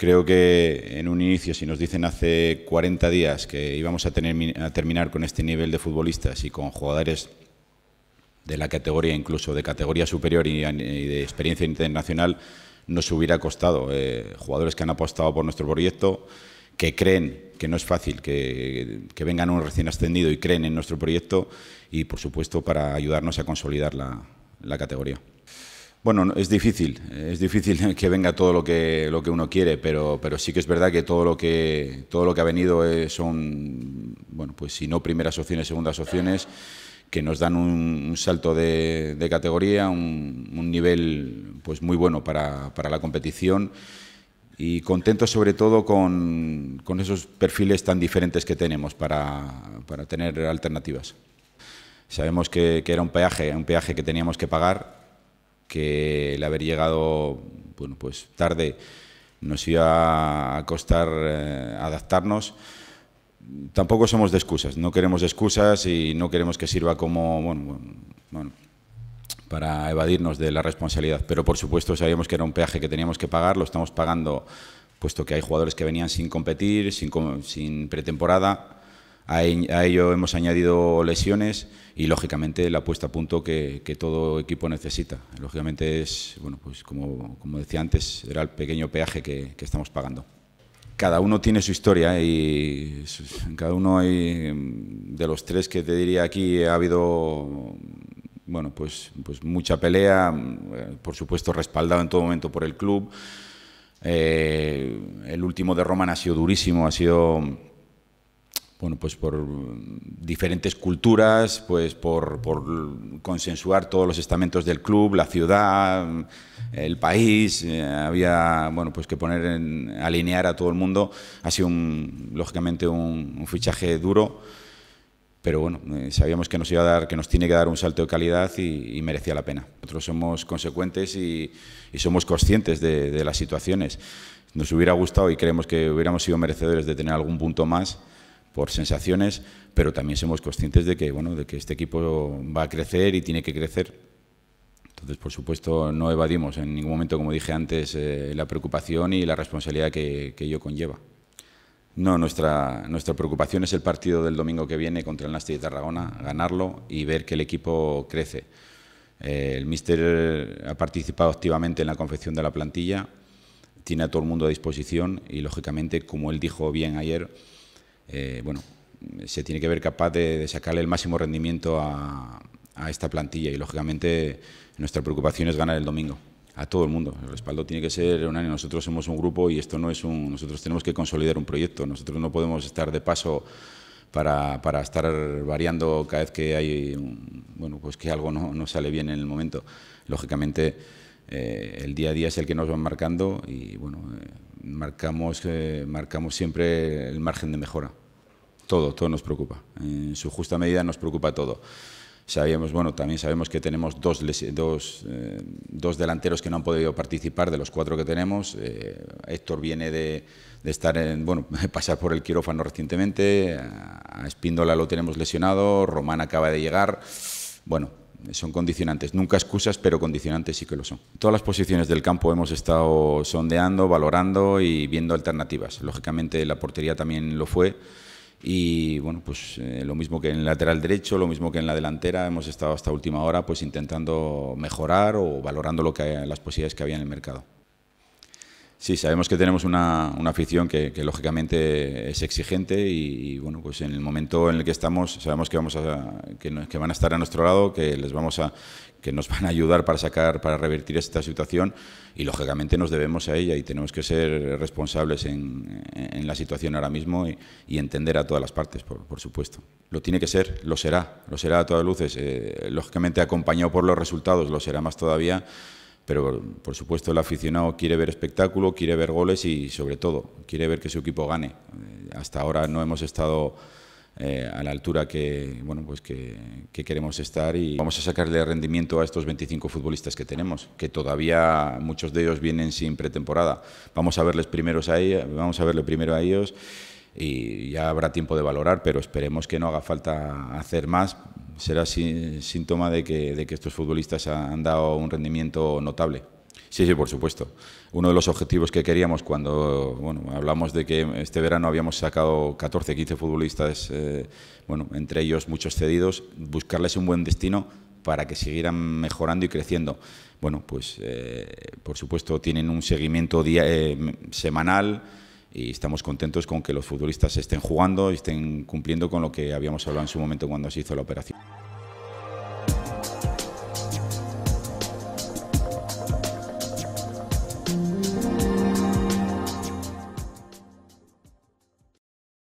Creo que en un inicio, si nos dicen hace 40 días que íbamos a, terminar con este nivel de futbolistas y con jugadores de la categoría, incluso de categoría superior y, de experiencia internacional, nos hubiera costado. Eh, jugadores que han apostado por nuestro proyecto, que creen que no es fácil, que, que, vengan un recién ascendido y creen en nuestro proyecto y, por supuesto, para ayudarnos a consolidar la categoría. Bueno, es difícil, es difícil que venga todo lo que, lo que uno quiere, pero, pero sí que es verdad que todo lo que, todo lo que ha venido eh, son, bueno, pues si no primeras opciones, segundas opciones, que nos dan un, salto de, categoría, un, nivel pues muy bueno para, la competición y contento sobre todo con, esos perfiles tan diferentes que tenemos para, tener alternativas. Sabemos que, que era un peaje, un peaje que teníamos que pagar que el haber llegado bueno, pues tarde nos iba a costar eh, adaptarnos. Tampoco somos de excusas, no queremos excusas y no queremos que sirva como bueno, para evadirnos de la responsabilidad. Pero por supuesto sabíamos que era un peaje que teníamos que pagar, lo estamos pagando puesto que hay jugadores que venían sin competir, sin, sin pretemporada a, ello hemos añadido lesiones y, lógicamente, la puesta a punto que, todo equipo necesita. Lógicamente es, bueno, pues como, decía antes, era el pequeño peaje que, estamos pagando cada uno tiene su historia y cada uno de los tres que te diría aquí ha habido bueno pues pues mucha pelea por supuesto respaldado en todo momento por el club eh, el último de Roman ha sido durísimo ha sido bueno, pues por diferentes culturas, pues por, consensuar todos los estamentos del club, la ciudad, el país, eh, había bueno, pues que poner en, alinear a todo el mundo. Ha sido lógicamente un, fichaje duro, pero bueno, eh, sabíamos que nos iba a dar, que nos tiene que dar un salto de calidad y, merecía la pena. Nosotros somos consecuentes y, somos conscientes de, de las situaciones. Nos hubiera gustado y creemos que hubiéramos sido merecedores de tener algún punto más por sensaciones, pero también somos conscientes de que, bueno, de que este equipo va a crecer y tiene que crecer. Entonces, por supuesto, no evadimos en ningún momento, como dije antes, eh, la preocupación y la responsabilidad que, que ello conlleva. No, nuestra, nuestra preocupación es el partido del domingo que viene contra el Nasti de Tarragona, ganarlo y ver que el equipo crece. Eh, el míster ha participado activamente en la confección de la plantilla, tiene a todo el mundo a disposición y, lógicamente, como él dijo bien ayer, eh, bueno, se tiene que ver capaz de, sacarle el máximo rendimiento a, esta plantilla y lógicamente nuestra preocupación es ganar el domingo a todo el mundo. El respaldo tiene que ser un año, Nosotros somos un grupo y esto no es un. Nosotros tenemos que consolidar un proyecto. Nosotros no podemos estar de paso para, estar variando cada vez que hay bueno pues que algo no, sale bien en el momento. Lógicamente. Eh, el día a día es el que nos van marcando y bueno, eh, marcamos, marcamos siempre el margen de mejora todo, todo nos preocupa. En su justa medida nos preocupa todo. Sabíamos, bueno, también sabemos que tenemos dos, dos, eh, dos delanteros que no han podido participar de los cuatro que tenemos. Eh, Héctor viene de, de, estar en, bueno, pasar por el quirófano recientemente, a Espíndola lo tenemos lesionado, Román acaba de llegar. Bueno, son condicionantes, nunca excusas, pero condicionantes sí que lo son. Todas las posiciones del campo hemos estado sondeando, valorando y viendo alternativas. Lógicamente la portería también lo fue y bueno, pues eh, lo mismo que en el lateral derecho, lo mismo que en la delantera, hemos estado hasta última hora pues intentando mejorar o valorando lo que las posibilidades que había en el mercado. Sí, sabemos que tenemos una, afición que, lógicamente es exigente y, bueno, pues en el momento en el que estamos sabemos que vamos a, que, van a estar a nuestro lado, que les vamos a que nos van a ayudar para sacar, para revertir esta situación y lógicamente nos debemos a ella y tenemos que ser responsables en, la situación ahora mismo y, entender a todas las partes, por, supuesto. Lo tiene que ser, lo será, lo será a todas luces. Eh, lógicamente acompañado por los resultados, lo será más todavía pero por supuesto el aficionado quiere ver espectáculo, quiere ver goles y sobre todo quiere ver que su equipo gane. Eh, hasta ahora no hemos estado eh, a la altura que, bueno, pues que, queremos estar y vamos a sacarle rendimiento a estos 25 futbolistas que tenemos, que todavía muchos de ellos vienen sin pretemporada. Vamos a verles primeros vamos a verle primero a ellos y ya habrá tiempo de valorar, pero esperemos que no haga falta hacer más será síntoma de que, de que estos futbolistas han dado un rendimiento notable. Sí, sí, por supuesto. Uno de los objetivos que queríamos cuando bueno, hablamos de que este verano habíamos sacado 14, 15 futbolistas, eh, bueno, entre ellos muchos cedidos, buscarles un buen destino para que siguieran mejorando y creciendo. Bueno, pues eh, por supuesto tienen un seguimiento eh, semanal, y estamos contentos con que los futbolistas estén jugando y estén cumpliendo con lo que habíamos hablado en su momento cuando se hizo la operación.